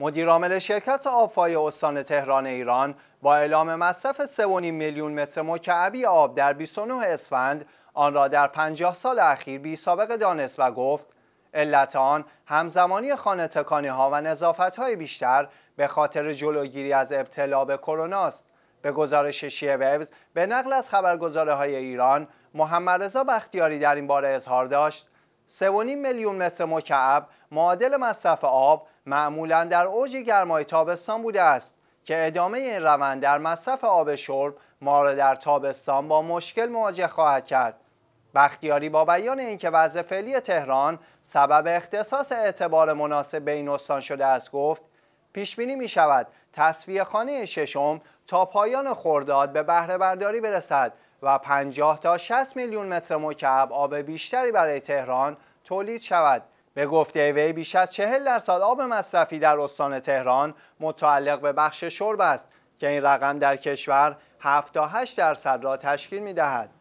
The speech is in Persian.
مدیرعامل شرکت آبفای استان تهران ایران با اعلام مصرف 3.5 میلیون متر مکعبی آب در 29 اسفند آن را در 50 سال اخیر بی دانست و گفت علت آن همزمانی خانه تکانی ها و نظافت های بیشتر به خاطر جلوگیری از ابتلا به کرونا است به گزارش شیوبز به نقل از خبرگزاره های ایران محمد رضا بختیاری در این باره اظهار داشت 3.5 میلیون متر مکعب معادل مصرف آب معمولا در اوج گرمای تابستان بوده است که ادامه این روند در مصرف آب شرب ما را در تابستان با مشکل مواجه خواهد کرد بختیاری با بیان اینکه وضع فعلی تهران سبب اختصاص اعتبار مناسب به این استان شده است گفت پیش بینی می شود تصفیه خانه ششم تا پایان خورداد به بهره برداری برسد و 50 تا 60 میلیون متر مکعب آب بیشتری برای تهران تولید شود. به گفته وی بیش از 40 درصد آب مصرفی در استان تهران متعلق به بخش شرب است که این رقم در کشور 7 تا 8 درصد را تشکیل می دهد.